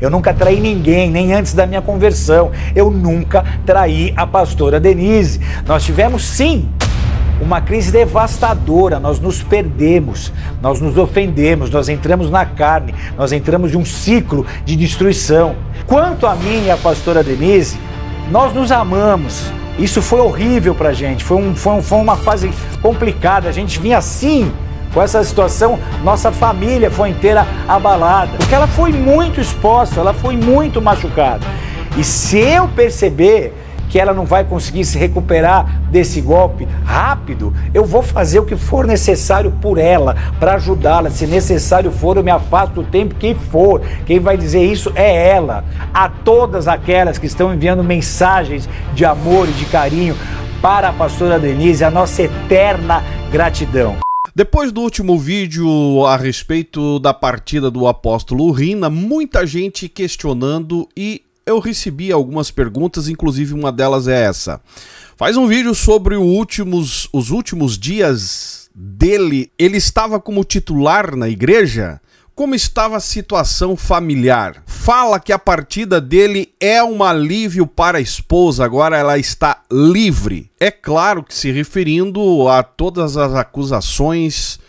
Eu nunca traí ninguém, nem antes da minha conversão. Eu nunca traí a pastora Denise. Nós tivemos sim uma crise devastadora. Nós nos perdemos, nós nos ofendemos, nós entramos na carne, nós entramos em um ciclo de destruição. Quanto a mim e a pastora Denise, nós nos amamos. Isso foi horrível pra gente, foi, um, foi, um, foi uma fase complicada. A gente vinha assim com essa situação, nossa família foi inteira abalada. Porque ela foi muito exposta, ela foi muito machucada. E se eu perceber que ela não vai conseguir se recuperar desse golpe rápido, eu vou fazer o que for necessário por ela, para ajudá-la. Se necessário for, eu me afasto o tempo que for. Quem vai dizer isso é ela. A todas aquelas que estão enviando mensagens de amor e de carinho para a pastora Denise, a nossa eterna gratidão. Depois do último vídeo a respeito da partida do apóstolo Rina, muita gente questionando e eu recebi algumas perguntas, inclusive uma delas é essa. Faz um vídeo sobre últimos, os últimos dias dele. Ele estava como titular na igreja? Como estava a situação familiar? Fala que a partida dele é um alívio para a esposa, agora ela está livre. É claro que se referindo a todas as acusações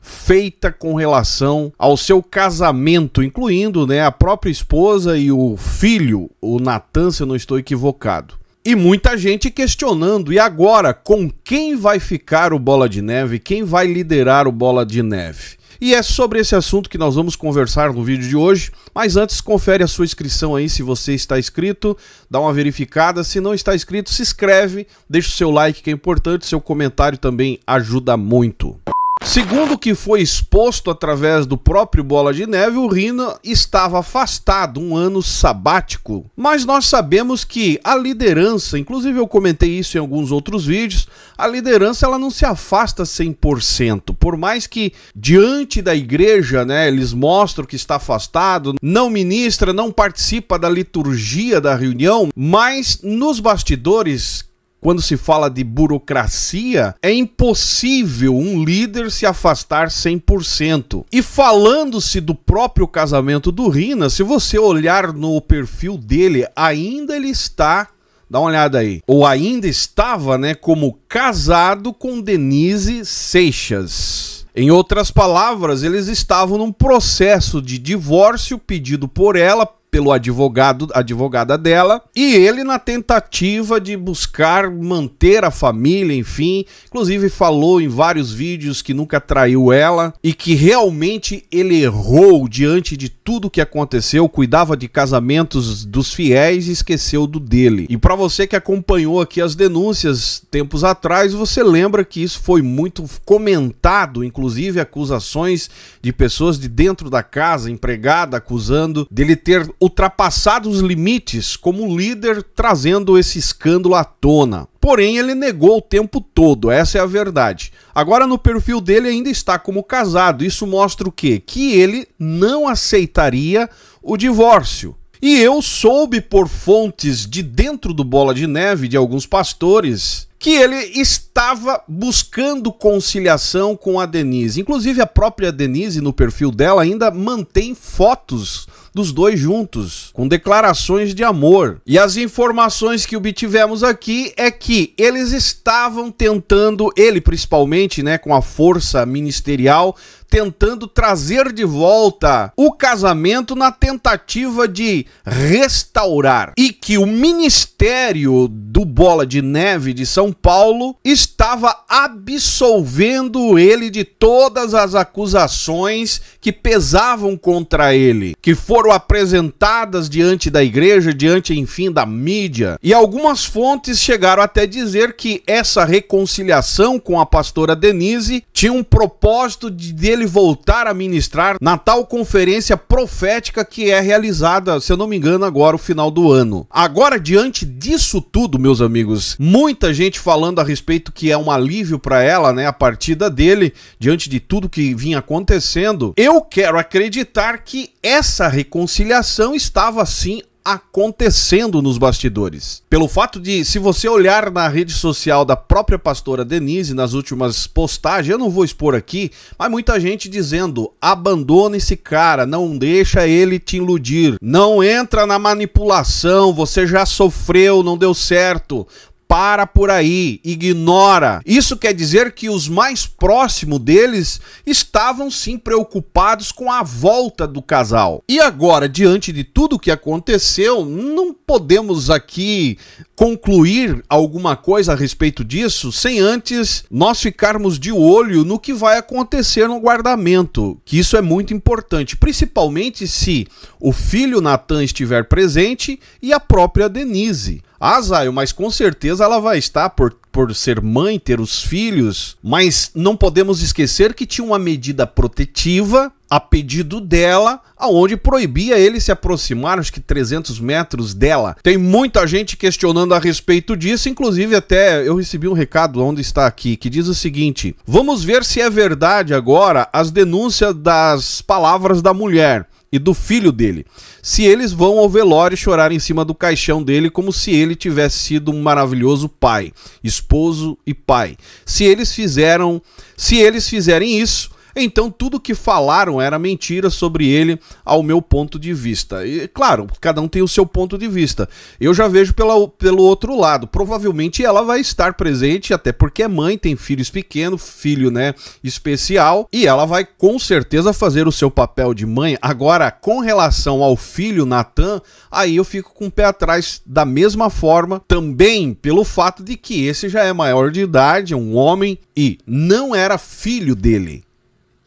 feita com relação ao seu casamento, incluindo né, a própria esposa e o filho, o Natan, se eu não estou equivocado. E muita gente questionando, e agora, com quem vai ficar o Bola de Neve? Quem vai liderar o Bola de Neve? E é sobre esse assunto que nós vamos conversar no vídeo de hoje. Mas antes, confere a sua inscrição aí se você está inscrito, dá uma verificada. Se não está inscrito, se inscreve, deixa o seu like que é importante, seu comentário também ajuda muito. Segundo o que foi exposto através do próprio Bola de Neve, o Rina estava afastado, um ano sabático. Mas nós sabemos que a liderança, inclusive eu comentei isso em alguns outros vídeos, a liderança ela não se afasta 100%. Por mais que diante da igreja, né, eles mostram que está afastado, não ministra, não participa da liturgia da reunião, mas nos bastidores quando se fala de burocracia, é impossível um líder se afastar 100%. E falando-se do próprio casamento do Rina, se você olhar no perfil dele, ainda ele está Dá uma olhada aí. Ou ainda estava, né, como casado com Denise Seixas. Em outras palavras, eles estavam num processo de divórcio pedido por ela pelo advogado, advogada dela, e ele na tentativa de buscar manter a família, enfim, inclusive falou em vários vídeos que nunca traiu ela e que realmente ele errou diante de tudo que aconteceu, cuidava de casamentos dos fiéis e esqueceu do dele. E para você que acompanhou aqui as denúncias tempos atrás, você lembra que isso foi muito comentado, inclusive acusações de pessoas de dentro da casa, empregada acusando dele ter o ultrapassado os limites como líder trazendo esse escândalo à tona. Porém, ele negou o tempo todo, essa é a verdade. Agora, no perfil dele, ainda está como casado. Isso mostra o quê? Que ele não aceitaria o divórcio. E eu soube por fontes de dentro do Bola de Neve, de alguns pastores, que ele estava buscando conciliação com a Denise. Inclusive, a própria Denise, no perfil dela, ainda mantém fotos dos dois juntos, com declarações de amor. E as informações que obtivemos aqui é que eles estavam tentando, ele principalmente, né, com a força ministerial, tentando trazer de volta o casamento na tentativa de restaurar e que o ministério do Bola de Neve de São Paulo estava absolvendo ele de todas as acusações que pesavam contra ele, que foram apresentadas diante da igreja, diante, enfim, da mídia. E algumas fontes chegaram até dizer que essa reconciliação com a pastora Denise tinha um propósito de dele voltar a ministrar na tal conferência profética que é realizada, se eu não me engano, agora o final do ano. Agora, diante disso tudo, meu meus amigos. Muita gente falando a respeito que é um alívio para ela, né? A partida dele, diante de tudo que vinha acontecendo. Eu quero acreditar que essa reconciliação estava sim acontecendo nos bastidores. Pelo fato de, se você olhar na rede social da própria pastora Denise nas últimas postagens, eu não vou expor aqui, mas muita gente dizendo: abandona esse cara, não deixa ele te iludir, não entra na manipulação, você já sofreu, não deu certo, para por aí, ignora. Isso quer dizer que os mais próximos deles estavam sim preocupados com a volta do casal. E agora, diante de tudo o que aconteceu, não podemos aqui concluir alguma coisa a respeito disso sem antes nós ficarmos de olho no que vai acontecer no guardamento, que isso é muito importante, principalmente se o filho Natan estiver presente e a própria Denise. Ah, Zayo, mas com certeza ela vai estar por por ser mãe, ter os filhos, mas não podemos esquecer que tinha uma medida protetiva a pedido dela, aonde proibia ele se aproximar, acho que 300 metros dela. Tem muita gente questionando a respeito disso, inclusive até eu recebi um recado onde está aqui, que diz o seguinte: Vamos ver se é verdade agora as denúncias das palavras da mulher e do filho dele, se eles vão ao velório chorar em cima do caixão dele como se ele tivesse sido um maravilhoso pai, esposo e pai. Se eles fizeram, se eles fizerem isso, então tudo que falaram era mentira sobre ele, ao meu ponto de vista. E claro, cada um tem o seu ponto de vista. Eu já vejo pela, pelo outro lado. Provavelmente ela vai estar presente, até porque é mãe, tem filhos pequenos, filho, né, especial, e ela vai com certeza fazer o seu papel de mãe. Agora, com relação ao filho Natan, aí eu fico com o pé atrás da mesma forma, também pelo fato de que esse já é maior de idade, um homem e não era filho dele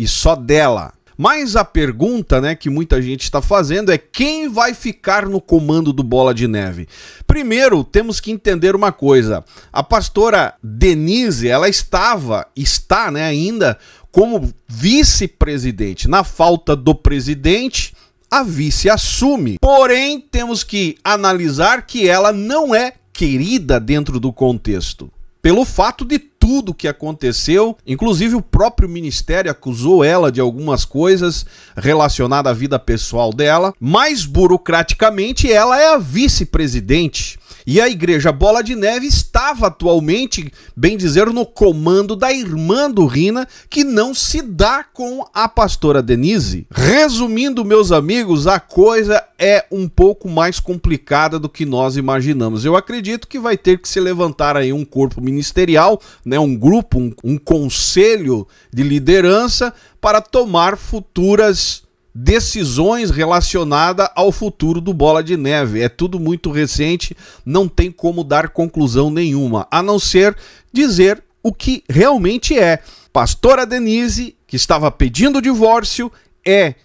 e só dela. Mas a pergunta né, que muita gente está fazendo é quem vai ficar no comando do Bola de Neve? Primeiro, temos que entender uma coisa. A pastora Denise, ela estava, está né, ainda como vice-presidente. Na falta do presidente, a vice assume. Porém, temos que analisar que ela não é querida dentro do contexto. Pelo fato de tudo que aconteceu. Inclusive, o próprio ministério acusou ela de algumas coisas relacionadas à vida pessoal dela. Mais burocraticamente, ela é a vice-presidente e a Igreja Bola de Neve estava atualmente, bem dizer, no comando da irmã do Rina, que não se dá com a pastora Denise. Resumindo, meus amigos, a coisa é um pouco mais complicada do que nós imaginamos. Eu acredito que vai ter que se levantar aí um corpo ministerial, né, um grupo, um, um conselho de liderança para tomar futuras decisões relacionadas ao futuro do Bola de Neve. É tudo muito recente, não tem como dar conclusão nenhuma, a não ser dizer o que realmente é. Pastora Denise, que estava pedindo divórcio, é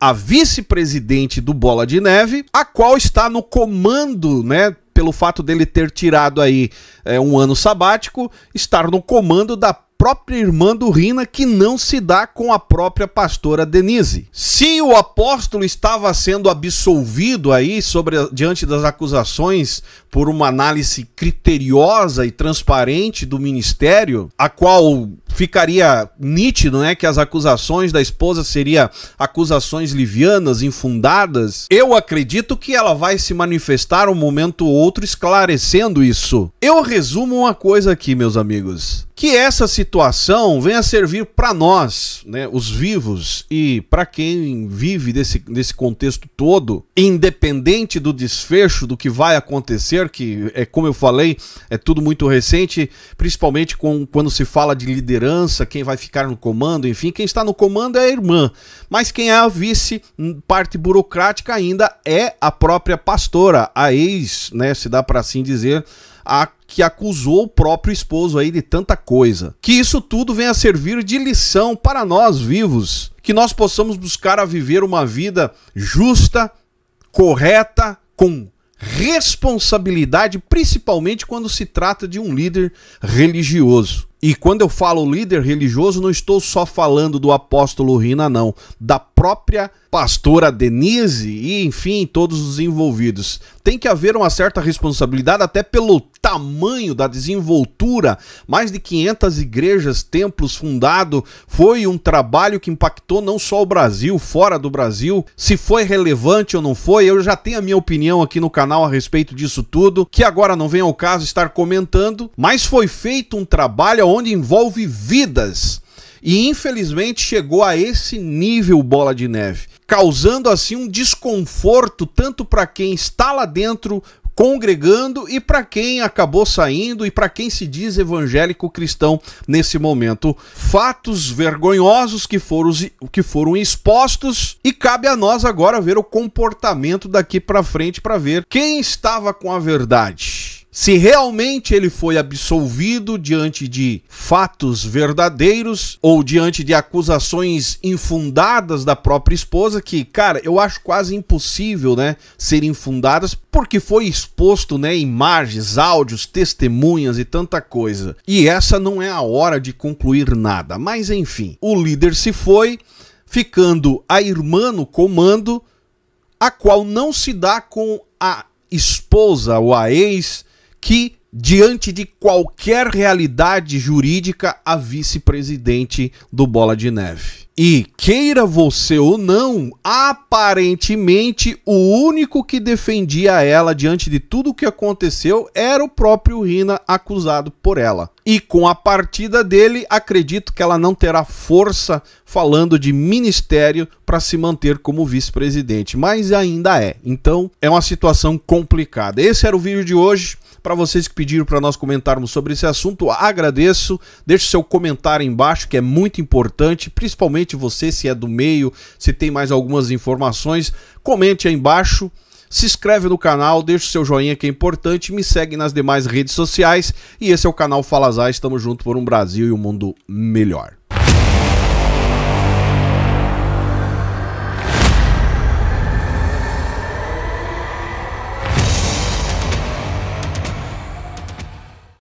a vice-presidente do Bola de Neve, a qual está no comando, né? Pelo fato dele ter tirado aí é, um ano sabático, estar no comando da própria irmã do Rina que não se dá com a própria pastora Denise. Se o apóstolo estava sendo absolvido aí sobre diante das acusações por uma análise criteriosa e transparente do ministério, a qual ficaria nítido, né, que as acusações da esposa seria acusações livianas, infundadas. Eu acredito que ela vai se manifestar um momento ou outro esclarecendo isso. Eu resumo uma coisa aqui, meus amigos, que essa situação situação venha servir para nós, né, os vivos, e para quem vive desse, desse contexto todo, independente do desfecho do que vai acontecer, que é como eu falei, é tudo muito recente, principalmente com, quando se fala de liderança, quem vai ficar no comando, enfim, quem está no comando é a irmã, mas quem é a vice, hum, parte burocrática ainda é a própria pastora, a ex, né, se dá para assim dizer, a que acusou o próprio esposo aí de tanta coisa. Que isso tudo venha a servir de lição para nós vivos, que nós possamos buscar a viver uma vida justa, correta, com responsabilidade, principalmente quando se trata de um líder religioso. E quando eu falo líder religioso, não estou só falando do apóstolo Rina, não, da própria pastora Denise e, enfim, todos os envolvidos tem que haver uma certa responsabilidade até pelo tamanho da desenvoltura. Mais de 500 igrejas, templos fundado, foi um trabalho que impactou não só o Brasil, fora do Brasil. Se foi relevante ou não foi, eu já tenho a minha opinião aqui no canal a respeito disso tudo, que agora não vem ao caso estar comentando, mas foi feito um trabalho onde envolve vidas. E infelizmente chegou a esse nível bola de neve causando assim um desconforto tanto para quem está lá dentro congregando e para quem acabou saindo e para quem se diz evangélico cristão nesse momento. Fatos vergonhosos que foram, que foram expostos e cabe a nós agora ver o comportamento daqui para frente para ver quem estava com a verdade se realmente ele foi absolvido diante de fatos verdadeiros ou diante de acusações infundadas da própria esposa, que, cara, eu acho quase impossível, né, serem infundadas porque foi exposto, né, imagens, áudios, testemunhas e tanta coisa. E essa não é a hora de concluir nada, mas enfim, o líder se foi, ficando a irmã no comando, a qual não se dá com a esposa ou a ex que, diante de qualquer realidade jurídica, a vice-presidente do Bola de Neve. E, queira você ou não, aparentemente o único que defendia ela diante de tudo o que aconteceu era o próprio Rina, acusado por ela. E com a partida dele, acredito que ela não terá força falando de ministério para se manter como vice-presidente, mas ainda é. Então é uma situação complicada. Esse era o vídeo de hoje. Para vocês que pediram para nós comentarmos sobre esse assunto, agradeço. Deixe seu comentário embaixo, que é muito importante, principalmente você se é do meio, se tem mais algumas informações, comente aí embaixo. Se inscreve no canal, deixa o seu joinha que é importante, me segue nas demais redes sociais e esse é o canal Falazar, estamos juntos por um Brasil e um mundo melhor.